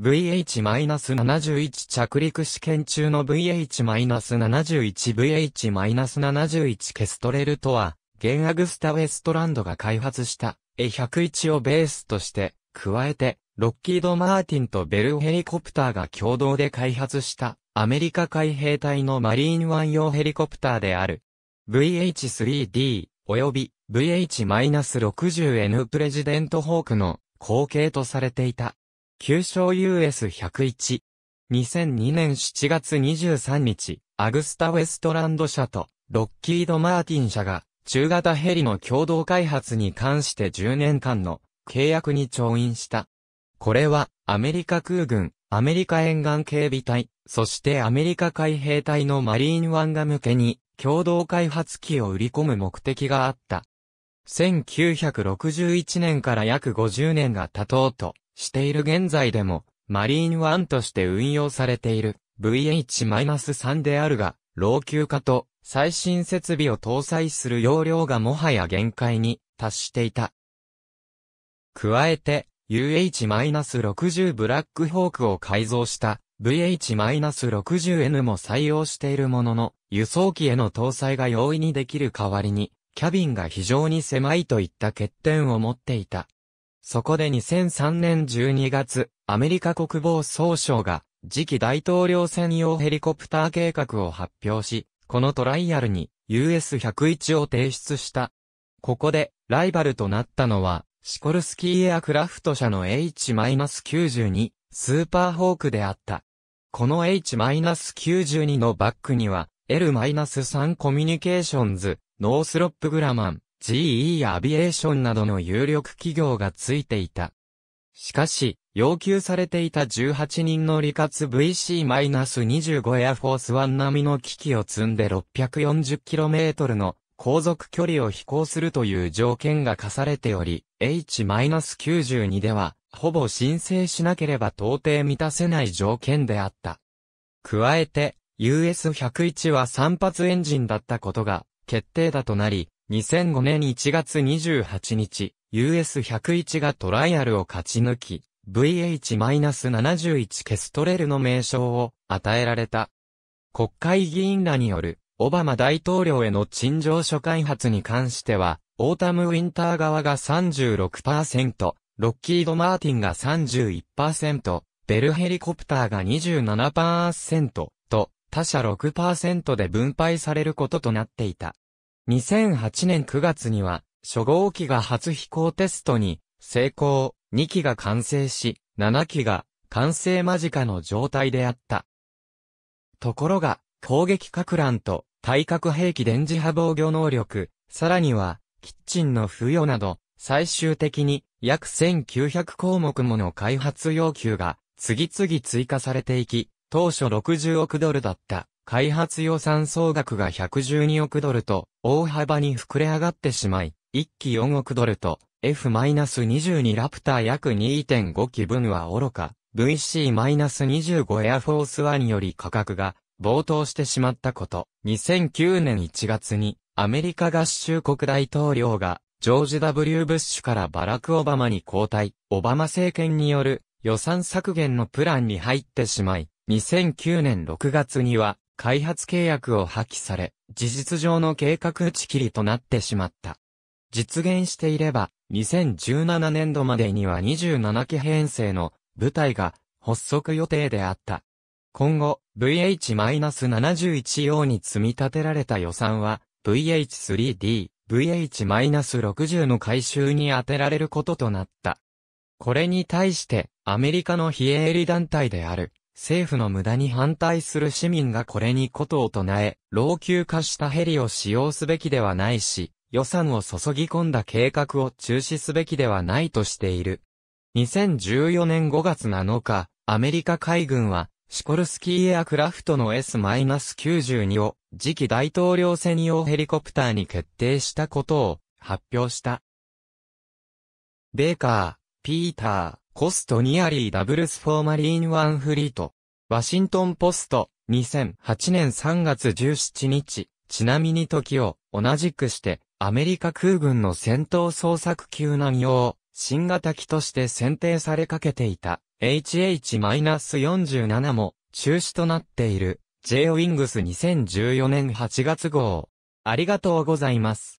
VH-71 着陸試験中の VH-71VH-71 ケストレルとは、ゲンアグスタ・ウェストランドが開発した A101 をベースとして、加えて、ロッキード・マーティンとベルヘリコプターが共同で開発したアメリカ海兵隊のマリーンワン用ヘリコプターである。VH-3D 及び VH-60N プレジデントホークの後継とされていた。旧称 US101。2002年7月23日、アグスタ・ウェストランド社とロッキード・マーティン社が中型ヘリの共同開発に関して10年間の契約に調印した。これはアメリカ空軍、アメリカ沿岸警備隊、そしてアメリカ海兵隊のマリーンワンが向けに共同開発機を売り込む目的があった。1961年から約50年が経とうと、している現在でも、マリーンワンとして運用されている VH-3 であるが、老朽化と最新設備を搭載する容量がもはや限界に達していた。加えて、UH-60 ブラックホークを改造した VH-60N も採用しているものの、輸送機への搭載が容易にできる代わりに、キャビンが非常に狭いといった欠点を持っていた。そこで2003年12月、アメリカ国防総省が、次期大統領専用ヘリコプター計画を発表し、このトライアルに US-101 を提出した。ここで、ライバルとなったのは、シコルスキーエアクラフト社の H-92 スーパーホークであった。この H-92 のバックには、L-3 コミュニケーションズ、ノースロップグラマン、GE アビエーションなどの有力企業がついていた。しかし、要求されていた18人の利活 VC-25 エアフォースワン並みの機器を積んで 640km の航続距離を飛行するという条件が課されており、H-92 では、ほぼ申請しなければ到底満たせない条件であった。加えて、US-101 は3発エンジンだったことが決定だとなり、2005年1月28日、US101 がトライアルを勝ち抜き、VH-71 ケストレルの名称を与えられた。国会議員らによるオバマ大統領への陳情書開発に関しては、オータム・ウィンター側が36%、ロッキード・マーティンが31%、ベルヘリコプターが27%と、他社6%で分配されることとなっていた。2008年9月には、初号機が初飛行テストに成功、2機が完成し、7機が完成間近の状態であった。ところが、攻撃核乱と対核兵器電磁波防御能力、さらには、キッチンの付与など、最終的に約1900項目もの開発要求が次々追加されていき、当初60億ドルだった開発予算総額が112億ドルと、大幅に膨れ上がってしまい、1機4億ドルと、F-22 ラプター約2.5機分は愚か、VC-25 エアフォースワンより価格が暴騰してしまったこと、2009年1月にアメリカ合衆国大統領がジョージ・ W・ ブッシュからバラク・オバマに交代、オバマ政権による予算削減のプランに入ってしまい、2009年6月には開発契約を破棄され、事実上の計画打ち切りとなってしまった。実現していれば、2017年度までには27期編成の部隊が発足予定であった。今後、VH-71 用に積み立てられた予算は、VH3D、VH-60 の回収に充てられることとなった。これに対して、アメリカの非営利団体である、政府の無駄に反対する市民がこれにことを唱え、老朽化したヘリを使用すべきではないし、予算を注ぎ込んだ計画を中止すべきではないとしている。2014年5月7日、アメリカ海軍は、シコルスキーエアクラフトの S-92 を次期大統領専用ヘリコプターに決定したことを発表した。ベーカー、ピーター、コストニアリーダブルスフォーマリーンワンフリート。ワシントンポスト、2008年3月17日。ちなみに時を同じくして、アメリカ空軍の戦闘捜索救難用、新型機として選定されかけていた HH-47 も中止となっている J-Wings 2014年8月号。ありがとうございます。